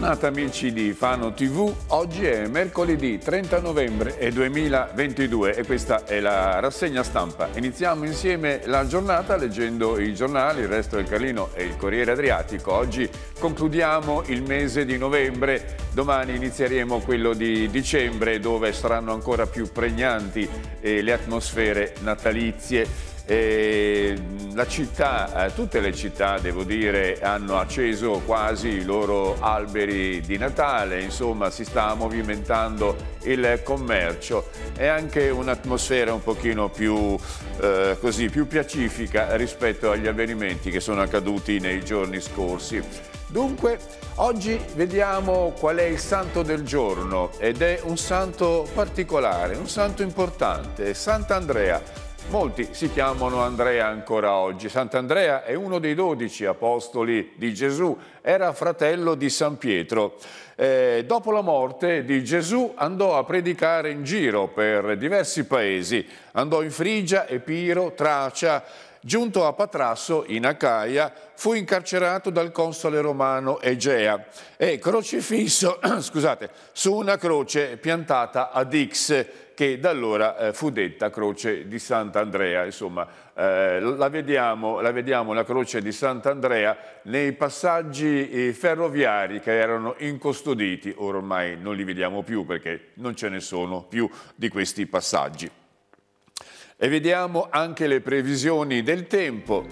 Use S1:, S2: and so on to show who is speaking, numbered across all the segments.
S1: Bentornati amici di Fano TV, oggi è mercoledì 30 novembre 2022 e questa è la rassegna stampa. Iniziamo insieme la giornata leggendo i giornali, il resto del Carlino e il Corriere Adriatico. Oggi concludiamo il mese di novembre, domani inizieremo quello di dicembre dove saranno ancora più pregnanti eh, le atmosfere natalizie. Città, eh, tutte le città, devo dire, hanno acceso quasi i loro alberi di Natale, insomma si sta movimentando il commercio e anche un'atmosfera un pochino più, eh, così, più piacifica rispetto agli avvenimenti che sono accaduti nei giorni scorsi. Dunque, oggi vediamo qual è il santo del giorno ed è un santo particolare, un santo importante, Sant'Andrea Molti si chiamano Andrea ancora oggi. Sant'Andrea è uno dei dodici apostoli di Gesù, era fratello di San Pietro. Eh, dopo la morte di Gesù andò a predicare in giro per diversi paesi, andò in Frigia, Epiro, Tracia, giunto a Patrasso, in Acaia, fu incarcerato dal console romano Egea e crocifisso scusate, su una croce piantata ad Ix, che da allora eh, fu detta croce di Sant'Andrea. Insomma, eh, la, vediamo, la, vediamo, la croce di Sant'Andrea nei passaggi eh, ferroviari che erano incustoditi, ormai non li vediamo più perché non ce ne sono più di questi passaggi. E vediamo anche le previsioni del tempo.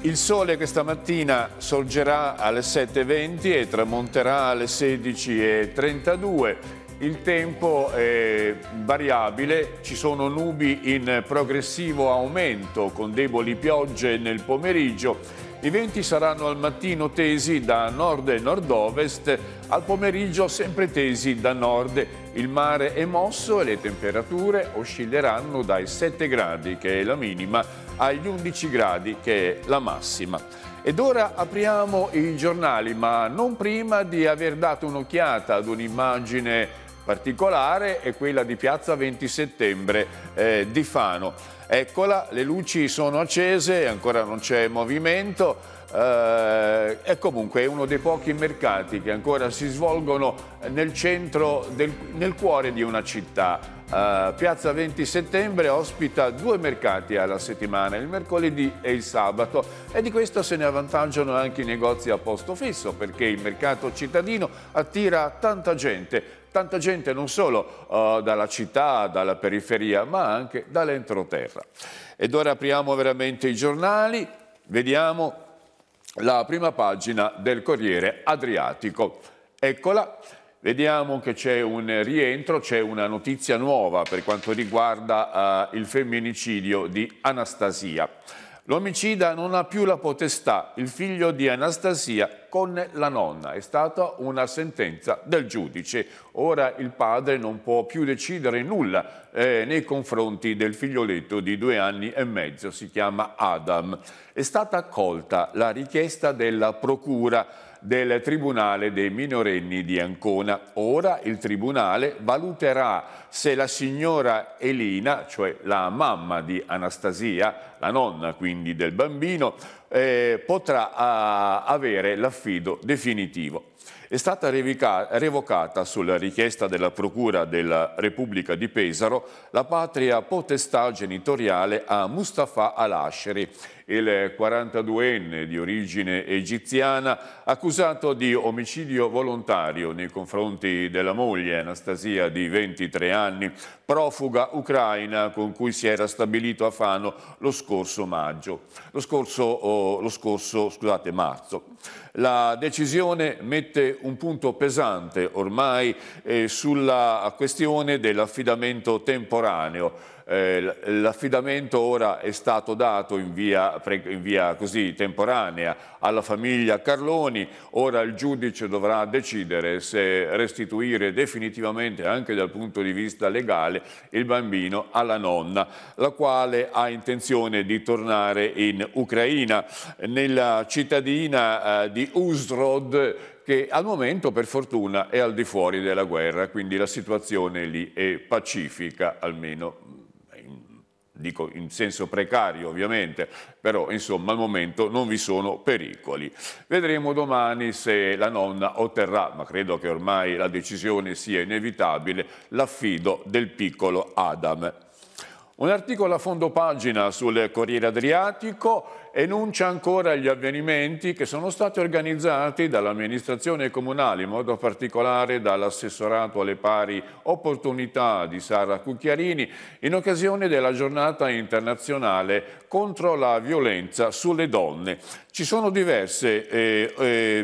S1: Il sole questa mattina sorgerà alle 7.20 e tramonterà alle 16.32. Il tempo è variabile, ci sono nubi in progressivo aumento con deboli piogge nel pomeriggio i venti saranno al mattino tesi da nord e nord-ovest, al pomeriggio sempre tesi da nord. Il mare è mosso e le temperature oscilleranno dai 7 gradi, che è la minima, agli 11 gradi, che è la massima. Ed ora apriamo i giornali, ma non prima di aver dato un'occhiata ad un'immagine particolare è quella di piazza 20 settembre eh, di Fano. Eccola, le luci sono accese, ancora non c'è movimento, eh, è comunque uno dei pochi mercati che ancora si svolgono nel centro, del, nel cuore di una città. Uh, Piazza 20 settembre ospita due mercati alla settimana, il mercoledì e il sabato e di questo se ne avvantaggiano anche i negozi a posto fisso perché il mercato cittadino attira tanta gente Tanta gente non solo uh, dalla città, dalla periferia, ma anche dall'entroterra. Ed ora apriamo veramente i giornali, vediamo la prima pagina del Corriere Adriatico. Eccola, vediamo che c'è un rientro, c'è una notizia nuova per quanto riguarda uh, il femminicidio di Anastasia. L'omicida non ha più la potestà, il figlio di Anastasia con la nonna. È stata una sentenza del giudice. Ora il padre non può più decidere nulla eh, nei confronti del figlioletto di due anni e mezzo, si chiama Adam. È stata accolta la richiesta della procura del Tribunale dei minorenni di Ancona. Ora il Tribunale valuterà se la signora Elina, cioè la mamma di Anastasia, la nonna quindi del bambino, eh, potrà a, avere l'affido definitivo è stata revocata sulla richiesta della Procura della Repubblica di Pesaro la patria potestà genitoriale a Mustafa al il 42enne di origine egiziana, accusato di omicidio volontario nei confronti della moglie Anastasia di 23 anni, profuga ucraina con cui si era stabilito a Fano lo scorso maggio, lo scorso, oh, lo scorso scusate, marzo. La decisione mette un punto pesante ormai eh, sulla questione dell'affidamento temporaneo eh, l'affidamento ora è stato dato in via, in via così temporanea alla famiglia Carloni, ora il giudice dovrà decidere se restituire definitivamente anche dal punto di vista legale il bambino alla nonna, la quale ha intenzione di tornare in Ucraina, nella cittadina eh, di Uzrod che al momento per fortuna è al di fuori della guerra, quindi la situazione lì è pacifica almeno dico in senso precario ovviamente, però insomma al momento non vi sono pericoli. Vedremo domani se la nonna otterrà, ma credo che ormai la decisione sia inevitabile, l'affido del piccolo Adam. Un articolo a fondo pagina sul Corriere Adriatico enuncia ancora gli avvenimenti che sono stati organizzati dall'amministrazione comunale, in modo particolare dall'assessorato alle pari opportunità di Sara Cucchiarini, in occasione della giornata internazionale contro la violenza sulle donne. Ci sono diverse eh, eh,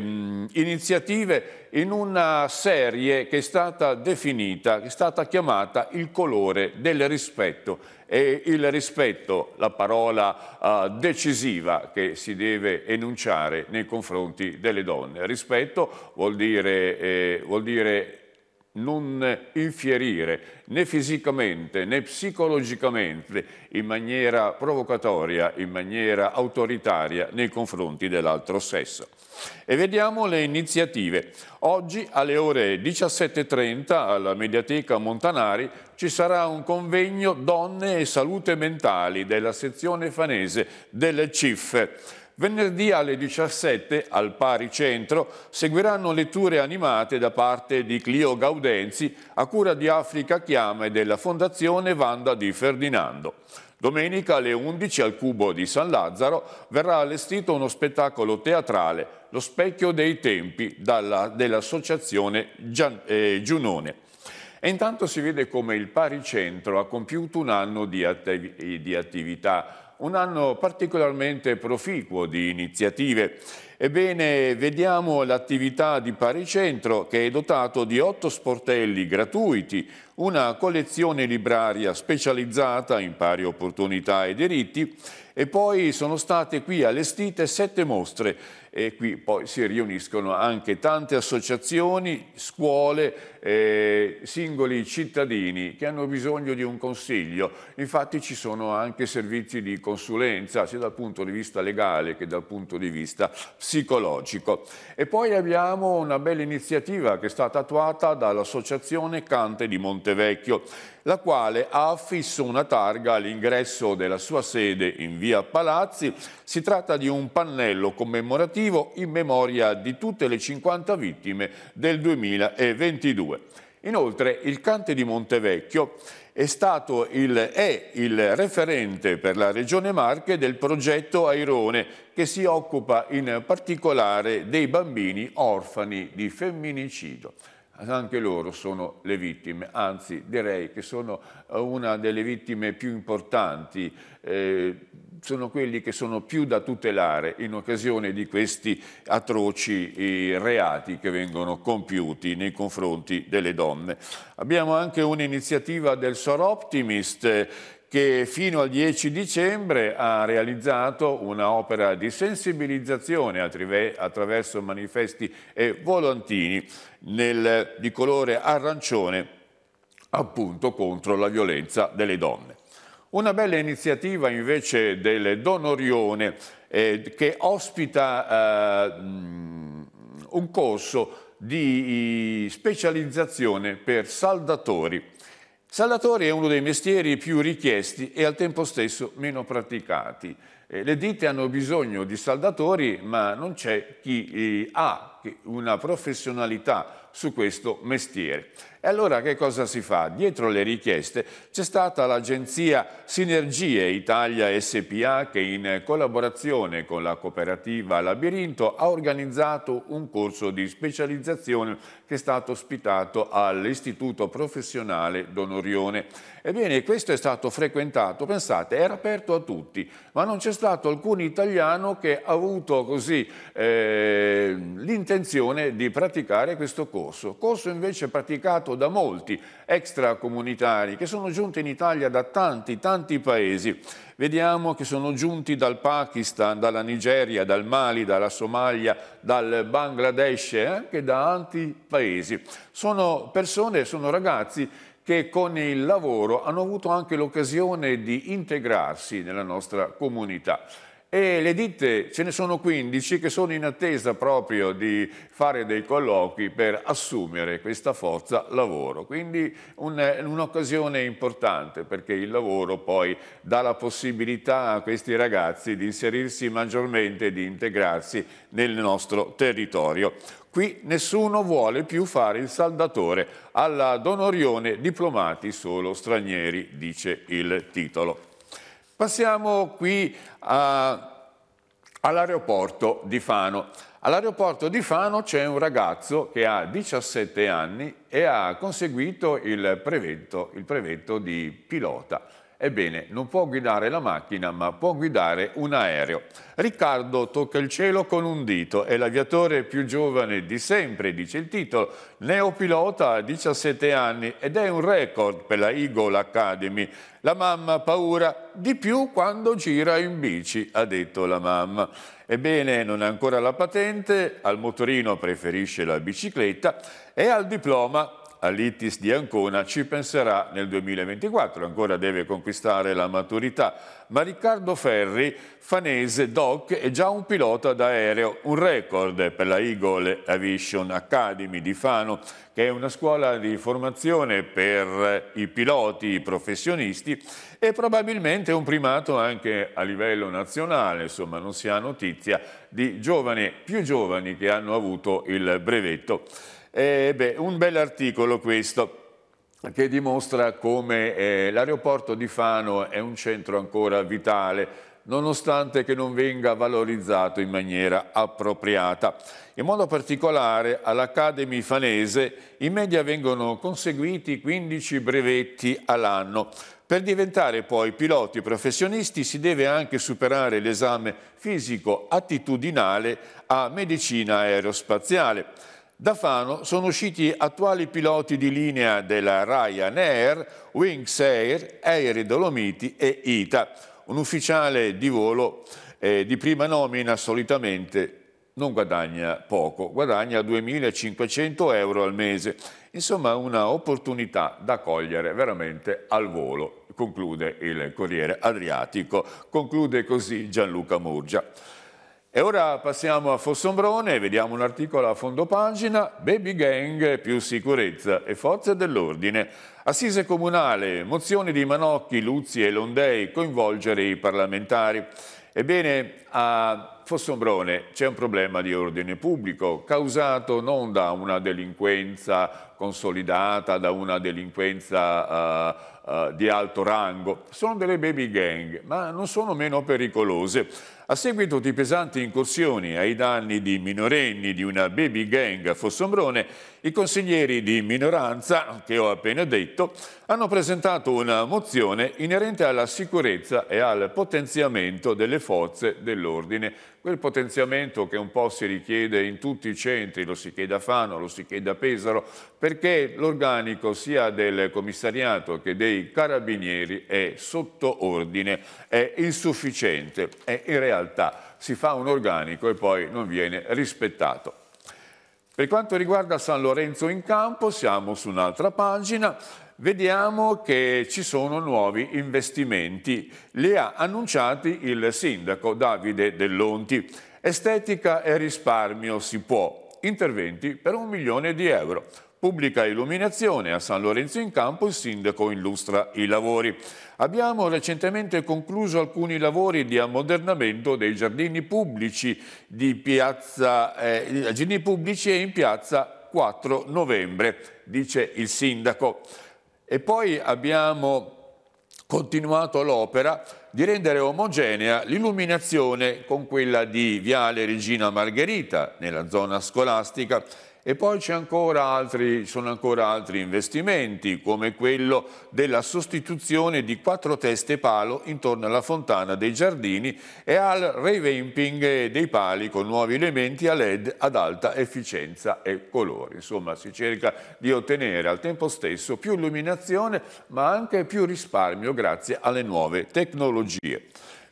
S1: iniziative in una serie che è stata definita, che è stata chiamata il colore del rispetto e il rispetto, la parola uh, decisiva che si deve enunciare nei confronti delle donne. Rispetto vuol dire, eh, vuol dire non infierire né fisicamente né psicologicamente in maniera provocatoria, in maniera autoritaria nei confronti dell'altro sesso. E vediamo le iniziative. Oggi alle ore 17.30 alla Mediateca Montanari ci sarà un convegno Donne e Salute Mentali della sezione fanese del CIF Venerdì alle 17 al Pari Centro seguiranno letture animate da parte di Clio Gaudenzi a cura di Africa Chiama e della Fondazione Vanda di Ferdinando. Domenica alle 11 al Cubo di San Lazzaro verrà allestito uno spettacolo teatrale, Lo specchio dei tempi, dell'associazione eh, Giunone. E intanto si vede come il Paricentro ha compiuto un anno di, attiv di attività un anno particolarmente proficuo di iniziative. Ebbene, vediamo l'attività di Paricentro che è dotato di otto sportelli gratuiti, una collezione libraria specializzata in pari opportunità e diritti e poi sono state qui allestite sette mostre e qui poi si riuniscono anche tante associazioni, scuole, eh, singoli cittadini che hanno bisogno di un consiglio. Infatti ci sono anche servizi di consulenza, sia dal punto di vista legale che dal punto di vista psicologico. E poi abbiamo una bella iniziativa che è stata attuata dall'Associazione Cante di Montevecchio la quale ha affisso una targa all'ingresso della sua sede in via Palazzi. Si tratta di un pannello commemorativo in memoria di tutte le 50 vittime del 2022. Inoltre il Cante di Montevecchio è stato il, è il referente per la Regione Marche del progetto Airone che si occupa in particolare dei bambini orfani di femminicidio anche loro sono le vittime, anzi direi che sono eh, una delle vittime più importanti, eh, sono quelli che sono più da tutelare in occasione di questi atroci eh, reati che vengono compiuti nei confronti delle donne. Abbiamo anche un'iniziativa del Soroptimist che fino al 10 dicembre ha realizzato un'opera di sensibilizzazione attraverso manifesti e volantini nel, di colore arancione appunto contro la violenza delle donne. Una bella iniziativa invece del Don Orione eh, che ospita eh, un corso di specializzazione per saldatori Saldatori è uno dei mestieri più richiesti e al tempo stesso meno praticati. Eh, le ditte hanno bisogno di saldatori, ma non c'è chi eh, ha una professionalità su questo mestiere. E allora che cosa si fa? Dietro le richieste c'è stata l'agenzia Sinergie Italia SPA che in collaborazione con la cooperativa Labirinto ha organizzato un corso di specializzazione che è stato ospitato all'Istituto Professionale Donorione. Ebbene, questo è stato frequentato, pensate, era aperto a tutti, ma non c'è stato alcun italiano che ha avuto così eh, l'intenzione di praticare questo corso. Corso invece praticato da molti extracomunitari che sono giunti in Italia da tanti, tanti paesi. Vediamo che sono giunti dal Pakistan, dalla Nigeria, dal Mali, dalla Somalia, dal Bangladesh e anche da altri paesi. Sono persone, sono ragazzi che con il lavoro hanno avuto anche l'occasione di integrarsi nella nostra comunità. E le ditte, ce ne sono 15, che sono in attesa proprio di fare dei colloqui per assumere questa forza lavoro. Quindi un'occasione un importante perché il lavoro poi dà la possibilità a questi ragazzi di inserirsi maggiormente e di integrarsi nel nostro territorio. Qui nessuno vuole più fare il saldatore, alla donorione diplomati solo stranieri, dice il titolo. Passiamo qui all'aeroporto di Fano. All'aeroporto di Fano c'è un ragazzo che ha 17 anni e ha conseguito il prevento, il brevetto di pilota. Ebbene, non può guidare la macchina, ma può guidare un aereo. Riccardo tocca il cielo con un dito, è l'aviatore più giovane di sempre, dice il titolo, neopilota a 17 anni ed è un record per la Eagle Academy. La mamma ha paura di più quando gira in bici, ha detto la mamma. Ebbene, non ha ancora la patente, al motorino preferisce la bicicletta e al diploma all'ITIS di Ancona ci penserà nel 2024, ancora deve conquistare la maturità, ma Riccardo Ferri, fanese, doc, è già un pilota d'aereo, un record per la Eagle Aviation Academy di Fano, che è una scuola di formazione per i piloti i professionisti e probabilmente un primato anche a livello nazionale, insomma non si ha notizia di giovani, più giovani che hanno avuto il brevetto. Eh, beh, un bel articolo questo che dimostra come eh, l'aeroporto di Fano è un centro ancora vitale nonostante che non venga valorizzato in maniera appropriata. In modo particolare all'Academy Fanese in media vengono conseguiti 15 brevetti all'anno. Per diventare poi piloti professionisti si deve anche superare l'esame fisico-attitudinale a medicina aerospaziale. Da Fano sono usciti attuali piloti di linea della Ryanair, Wings Air, Air Dolomiti e ITA. Un ufficiale di volo eh, di prima nomina solitamente non guadagna poco, guadagna 2.500 euro al mese. Insomma, un'opportunità da cogliere veramente al volo, conclude il Corriere Adriatico. Conclude così Gianluca Murgia. E ora passiamo a Fossombrone, e vediamo un articolo a fondo pagina, Baby Gang più sicurezza e forze dell'ordine. Assise comunale, mozione di Manocchi, Luzzi e Londei, coinvolgere i parlamentari. Ebbene, a Fossombrone c'è un problema di ordine pubblico causato non da una delinquenza consolidata, da una delinquenza uh, uh, di alto rango. Sono delle baby gang, ma non sono meno pericolose. A seguito di pesanti incursioni ai danni di minorenni di una baby gang a Fossombrone, i consiglieri di minoranza, che ho appena detto, hanno presentato una mozione inerente alla sicurezza e al potenziamento delle forze dell'ordine quel potenziamento che un po' si richiede in tutti i centri, lo si chiede a Fano, lo si chiede a Pesaro, perché l'organico sia del commissariato che dei carabinieri è sotto ordine, è insufficiente e in realtà si fa un organico e poi non viene rispettato. Per quanto riguarda San Lorenzo in campo, siamo su un'altra pagina, vediamo che ci sono nuovi investimenti. Li ha annunciati il sindaco Davide Dell'Onti. Estetica e risparmio si può. Interventi per un milione di euro. Pubblica illuminazione a San Lorenzo in Campo, il sindaco illustra i lavori. Abbiamo recentemente concluso alcuni lavori di ammodernamento dei giardini pubblici, di piazza, eh, giardini pubblici e in piazza 4 novembre, dice il sindaco. E poi abbiamo continuato l'opera di rendere omogenea l'illuminazione con quella di Viale Regina Margherita, nella zona scolastica, e poi ci sono ancora altri investimenti, come quello della sostituzione di quattro teste palo intorno alla fontana dei giardini e al revamping dei pali con nuovi elementi a LED ad alta efficienza e colore. Insomma, si cerca di ottenere al tempo stesso più illuminazione, ma anche più risparmio grazie alle nuove tecnologie.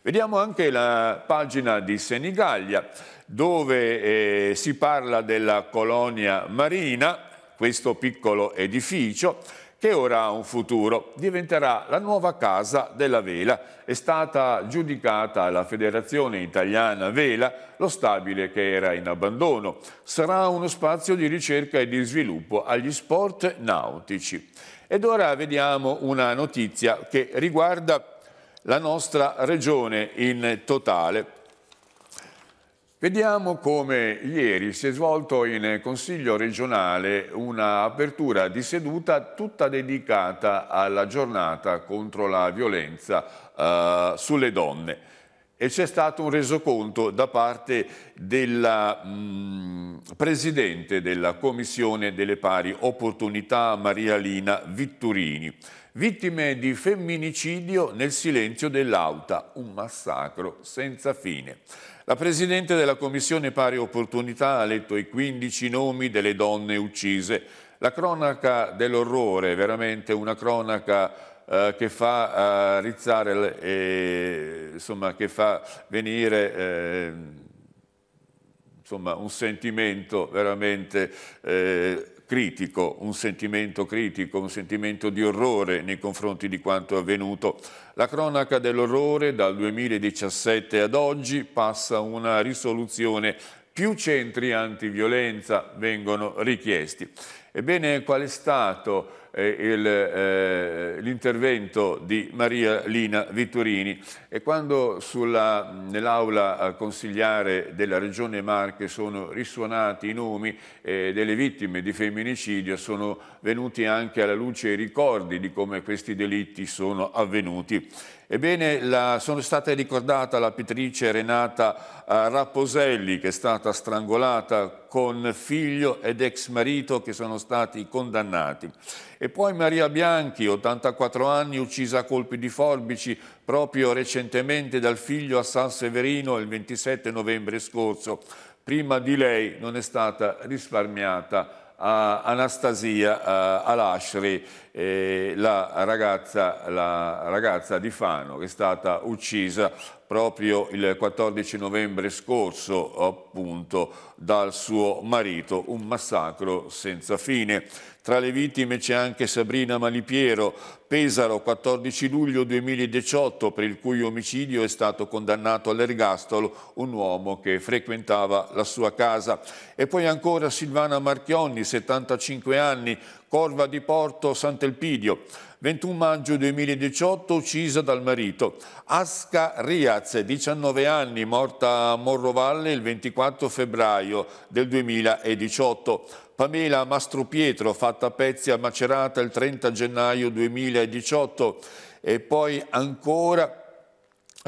S1: Vediamo anche la pagina di Senigallia dove eh, si parla della colonia marina, questo piccolo edificio che ora ha un futuro, diventerà la nuova casa della vela. È stata giudicata la Federazione Italiana Vela, lo stabile che era in abbandono. Sarà uno spazio di ricerca e di sviluppo agli sport nautici. Ed ora vediamo una notizia che riguarda la nostra regione in totale. Vediamo come ieri si è svolto in Consiglio regionale un'apertura di seduta tutta dedicata alla giornata contro la violenza eh, sulle donne e c'è stato un resoconto da parte della mh, mm, Presidente della Commissione delle Pari Opportunità Maria Lina Vitturini Vittime di femminicidio nel silenzio dell'auta, un massacro senza fine. La Presidente della Commissione Pari Opportunità ha letto i 15 nomi delle donne uccise. La cronaca dell'orrore, veramente una cronaca Uh, che fa uh, rizzare, eh, insomma, che fa venire eh, insomma, un sentimento veramente eh, critico, un sentimento critico, un sentimento di orrore nei confronti di quanto avvenuto. La cronaca dell'orrore dal 2017 ad oggi passa una risoluzione più centri antiviolenza vengono richiesti. Ebbene, qual è stato eh, l'intervento eh, di Maria Lina Vittorini e quando nell'aula consigliare della Regione Marche sono risuonati i nomi eh, delle vittime di femminicidio sono venuti anche alla luce i ricordi di come questi delitti sono avvenuti. Ebbene, la, sono state ricordata la pittrice Renata eh, Rapposelli che è stata strangolata con figlio ed ex marito che sono stati condannati. E poi Maria Bianchi, 84 anni, uccisa a colpi di forbici proprio recentemente dal figlio a San Severino il 27 novembre scorso. Prima di lei non è stata risparmiata eh, Anastasia uh, Alashri eh, la, ragazza, la ragazza di Fano che è stata uccisa proprio il 14 novembre scorso appunto dal suo marito, un massacro senza fine. Tra le vittime c'è anche Sabrina Malipiero, Pesaro 14 luglio 2018 per il cui omicidio è stato condannato all'ergastolo un uomo che frequentava la sua casa e poi ancora Silvana Marchionni 75 anni Corva di Porto Sant'Elpidio, 21 maggio 2018 uccisa dal marito. Asca Riaz, 19 anni, morta a Morrovalle il 24 febbraio del 2018. Pamela Mastropietro, fatta a pezzi a Macerata il 30 gennaio 2018. E poi ancora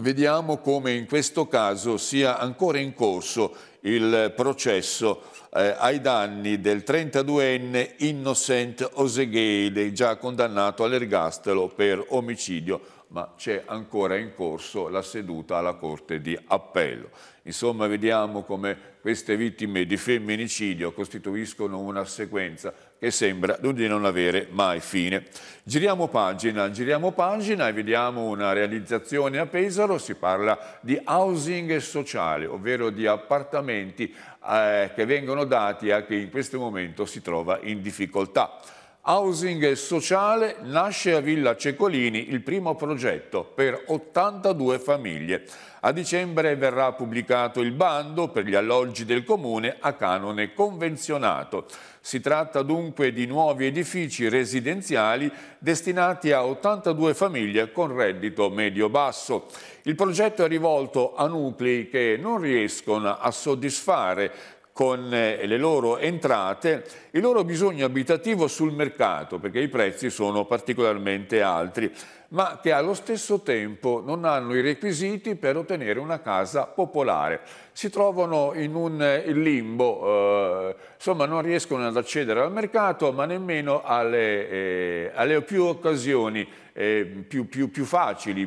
S1: Vediamo come in questo caso sia ancora in corso il processo eh, ai danni del 32enne Innocent Osegheide, già condannato all'ergastolo per omicidio ma c'è ancora in corso la seduta alla Corte di Appello. Insomma, vediamo come queste vittime di femminicidio costituiscono una sequenza che sembra di non avere mai fine. Giriamo pagina, giriamo pagina e vediamo una realizzazione a Pesaro, si parla di housing sociale, ovvero di appartamenti eh, che vengono dati a chi in questo momento si trova in difficoltà. Housing sociale nasce a Villa Cecolini il primo progetto per 82 famiglie. A dicembre verrà pubblicato il bando per gli alloggi del comune a canone convenzionato. Si tratta dunque di nuovi edifici residenziali destinati a 82 famiglie con reddito medio-basso. Il progetto è rivolto a nuclei che non riescono a soddisfare con eh, le loro entrate, il loro bisogno abitativo sul mercato, perché i prezzi sono particolarmente alti ma che allo stesso tempo non hanno i requisiti per ottenere una casa popolare. Si trovano in un eh, limbo, eh, insomma non riescono ad accedere al mercato ma nemmeno alle, eh, alle più occasioni eh, più, più, più, facili,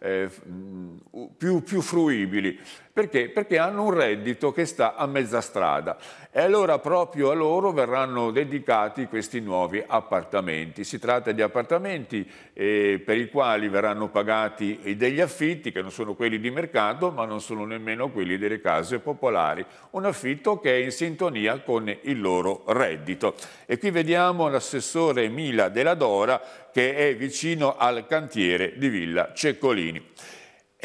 S1: eh, mm, più, più fruibili. Perché? Perché hanno un reddito che sta a mezza strada e allora proprio a loro verranno dedicati questi nuovi appartamenti. Si tratta di appartamenti eh, per i quali verranno pagati degli affitti che non sono quelli di mercato ma non sono nemmeno quelli delle case popolari, un affitto che è in sintonia con il loro reddito. E qui vediamo l'assessore Mila della Dora che è vicino al cantiere di Villa Ceccolini.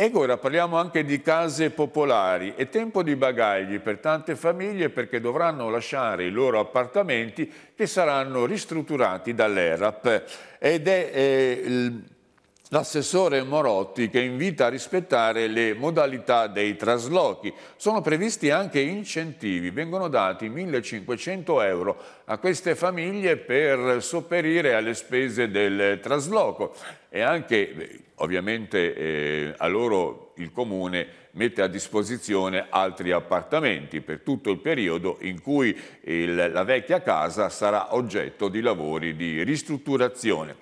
S1: Ecco, ora parliamo anche di case popolari. È tempo di bagagli per tante famiglie perché dovranno lasciare i loro appartamenti che saranno ristrutturati dall'ERAP. Ed è eh, l'assessore Morotti che invita a rispettare le modalità dei traslochi. Sono previsti anche incentivi, vengono dati 1.500 euro a queste famiglie per sopperire alle spese del trasloco e anche eh, ovviamente eh, a loro il comune mette a disposizione altri appartamenti per tutto il periodo in cui il, la vecchia casa sarà oggetto di lavori di ristrutturazione.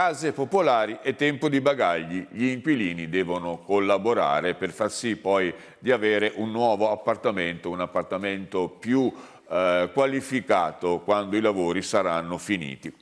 S1: Case popolari e tempo di bagagli. Gli inquilini devono collaborare per far sì poi di avere un nuovo appartamento, un appartamento più eh, qualificato quando i lavori saranno finiti.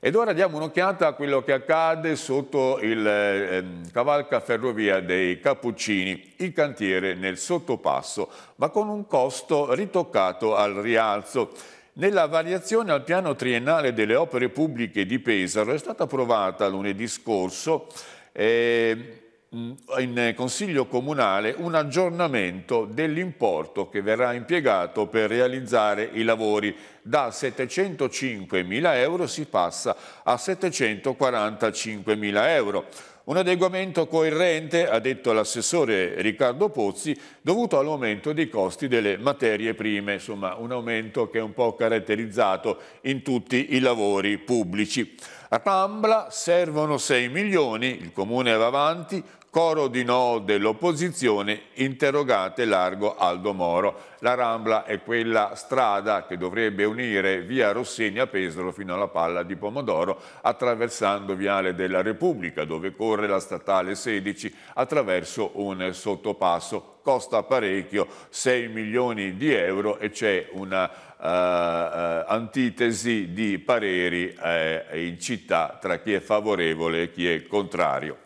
S1: Ed ora diamo un'occhiata a quello che accade sotto il eh, cavalca ferrovia dei Cappuccini, il cantiere nel sottopasso, ma con un costo ritoccato al rialzo. Nella variazione al piano triennale delle opere pubbliche di Pesaro è stata approvata lunedì scorso eh, in Consiglio Comunale un aggiornamento dell'importo che verrà impiegato per realizzare i lavori. Da 705.000 euro si passa a 745.000 euro un adeguamento coerente, ha detto l'assessore Riccardo Pozzi, dovuto all'aumento dei costi delle materie prime, insomma un aumento che è un po' caratterizzato in tutti i lavori pubblici. A Tambla servono 6 milioni, il comune va avanti, Coro di no dell'opposizione, interrogate largo Aldo Moro. La Rambla è quella strada che dovrebbe unire via Rossini a Pesaro fino alla Palla di Pomodoro, attraversando Viale della Repubblica, dove corre la statale 16, attraverso un sottopasso. Costa parecchio, 6 milioni di euro e c'è una uh, antitesi di pareri uh, in città tra chi è favorevole e chi è contrario.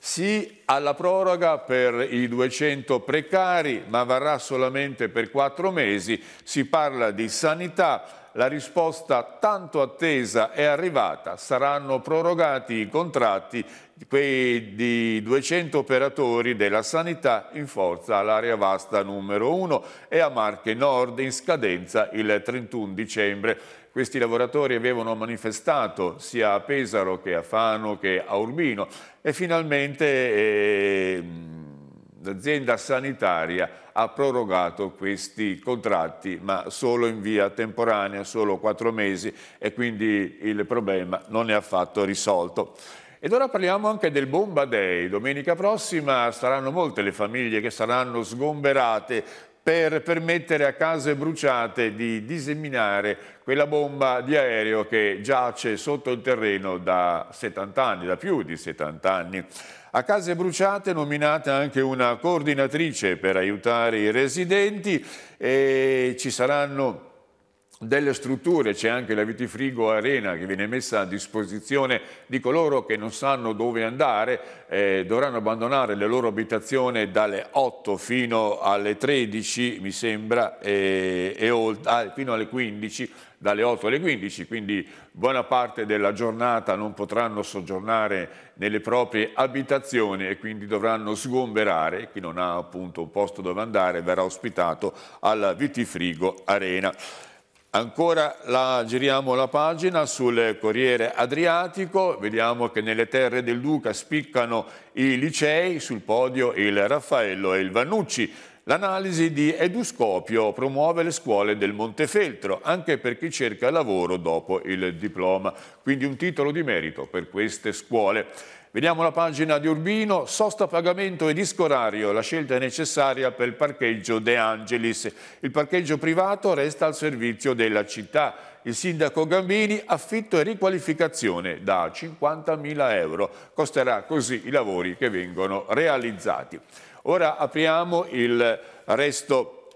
S1: Sì alla proroga per i 200 precari, ma varrà solamente per quattro mesi. Si parla di sanità, la risposta tanto attesa è arrivata, saranno prorogati i contratti quei di 200 operatori della sanità in forza all'area vasta numero 1 e a Marche Nord in scadenza il 31 dicembre. Questi lavoratori avevano manifestato sia a Pesaro che a Fano che a Urbino e finalmente... Eh, L'azienda sanitaria ha prorogato questi contratti, ma solo in via temporanea, solo quattro mesi, e quindi il problema non è affatto risolto. Ed ora parliamo anche del Bomba Day. Domenica prossima saranno molte le famiglie che saranno sgomberate per permettere a case bruciate di diseminare quella bomba di aereo che giace sotto il terreno da 70 anni, da più di 70 anni. A Case Bruciate nominata anche una coordinatrice per aiutare i residenti e ci saranno delle strutture, c'è anche la Vitifrigo Arena che viene messa a disposizione di coloro che non sanno dove andare, eh, dovranno abbandonare le loro abitazioni dalle 8 fino alle 13 mi sembra, e, e, ah, fino alle 15 dalle 8 alle 15, quindi buona parte della giornata non potranno soggiornare nelle proprie abitazioni e quindi dovranno sgomberare, chi non ha appunto un posto dove andare verrà ospitato alla Vitifrigo Arena. Ancora la, giriamo la pagina sul Corriere Adriatico, vediamo che nelle terre del Duca spiccano i licei, sul podio il Raffaello e il Vannucci. L'analisi di Eduscopio promuove le scuole del Montefeltro, anche per chi cerca lavoro dopo il diploma. Quindi un titolo di merito per queste scuole. Vediamo la pagina di Urbino, sosta pagamento e disco orario, la scelta è necessaria per il parcheggio De Angelis. Il parcheggio privato resta al servizio della città. Il sindaco Gambini affitto e riqualificazione da 50.000 euro. Costerà così i lavori che vengono realizzati. Ora apriamo il resto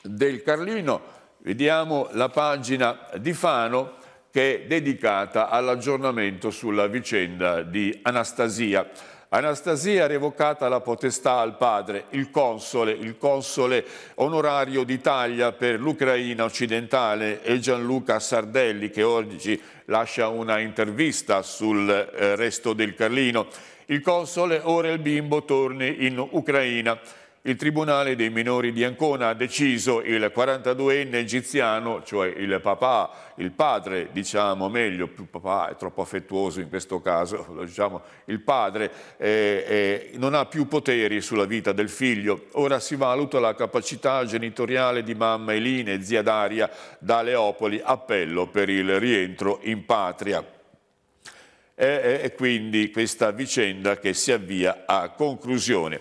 S1: del Carlino, vediamo la pagina di Fano che è dedicata all'aggiornamento sulla vicenda di Anastasia. Anastasia ha revocata la potestà al padre, il console, il console onorario d'Italia per l'Ucraina occidentale e Gianluca Sardelli che oggi lascia una intervista sul eh, resto del Carlino. Il console ora il bimbo torni in Ucraina il Tribunale dei minori di Ancona ha deciso il 42enne egiziano, cioè il papà, il padre, diciamo meglio, più papà è troppo affettuoso in questo caso, diciamo, il padre eh, eh, non ha più poteri sulla vita del figlio. Ora si valuta la capacità genitoriale di mamma Eline, e zia Daria da Leopoli, appello per il rientro in patria eh, eh, e, quindi questa vicenda che si avvia a conclusione.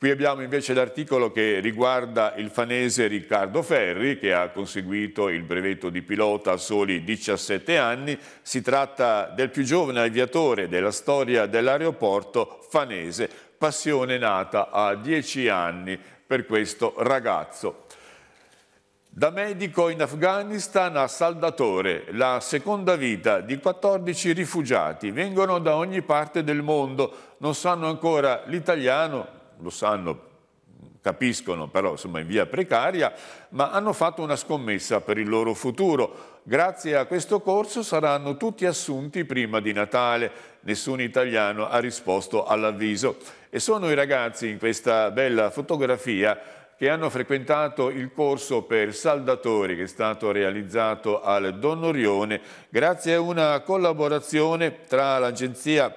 S1: Qui abbiamo invece l'articolo che riguarda il fanese Riccardo Ferri che ha conseguito il brevetto di pilota a soli 17 anni. Si tratta del più giovane aviatore della storia dell'aeroporto fanese, passione nata a 10 anni per questo ragazzo. Da medico in Afghanistan a saldatore, la seconda vita di 14 rifugiati vengono da ogni parte del mondo, non sanno ancora l'italiano, lo sanno, capiscono, però insomma in via precaria, ma hanno fatto una scommessa per il loro futuro. Grazie a questo corso saranno tutti assunti prima di Natale, nessun italiano ha risposto all'avviso. E sono i ragazzi in questa bella fotografia che hanno frequentato il corso per saldatori che è stato realizzato al Don Orione grazie a una collaborazione tra l'Agenzia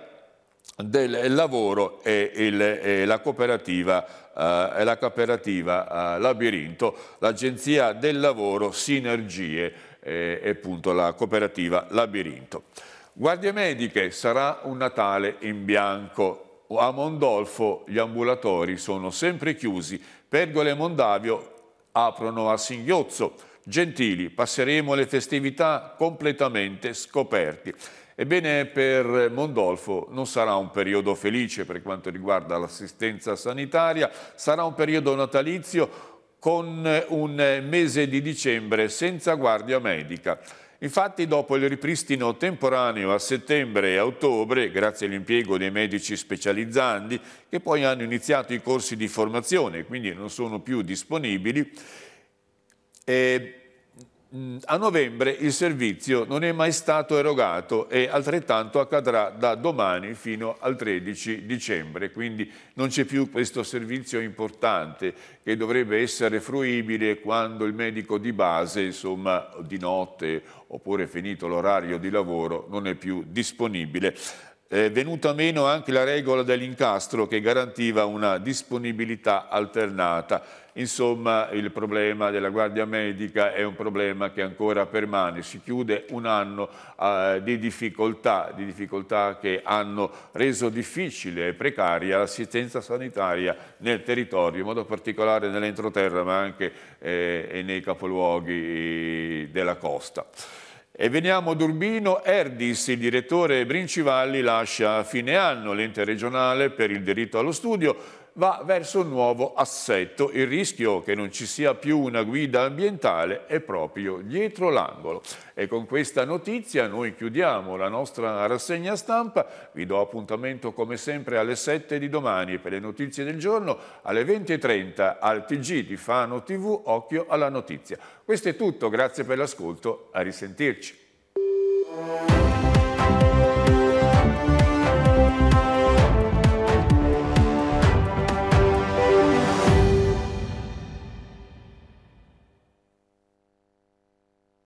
S1: del lavoro e, il, e la cooperativa, eh, la cooperativa eh, Labirinto, l'Agenzia del Lavoro Sinergie eh, e appunto la cooperativa Labirinto. Guardie mediche sarà un Natale in bianco. A Mondolfo gli ambulatori sono sempre chiusi. Pergole e Mondavio aprono a singhiozzo. Gentili, passeremo le festività completamente scoperti. Ebbene, per Mondolfo non sarà un periodo felice per quanto riguarda l'assistenza sanitaria, sarà un periodo natalizio con un mese di dicembre senza guardia medica. Infatti dopo il ripristino temporaneo a settembre e ottobre, grazie all'impiego dei medici specializzandi che poi hanno iniziato i corsi di formazione, quindi non sono più disponibili, eh, a novembre il servizio non è mai stato erogato e altrettanto accadrà da domani fino al 13 dicembre, quindi non c'è più questo servizio importante che dovrebbe essere fruibile quando il medico di base, insomma di notte oppure finito l'orario di lavoro, non è più disponibile è venuta meno anche la regola dell'incastro che garantiva una disponibilità alternata. Insomma, il problema della guardia medica è un problema che ancora permane. Si chiude un anno eh, di, difficoltà, di difficoltà che hanno reso difficile e precaria l'assistenza sanitaria nel territorio, in modo particolare nell'entroterra ma anche eh, nei capoluoghi eh, della costa. E veniamo ad Urbino, Erdis, il direttore Brincivalli, lascia a fine anno l'ente regionale per il diritto allo studio, va verso un nuovo assetto. Il rischio che non ci sia più una guida ambientale è proprio dietro l'angolo. E con questa notizia noi chiudiamo la nostra rassegna stampa. Vi do appuntamento come sempre alle 7 di domani per le notizie del giorno, alle 20.30 al TG di Fano TV, occhio alla notizia. Questo è tutto, grazie per l'ascolto, a risentirci.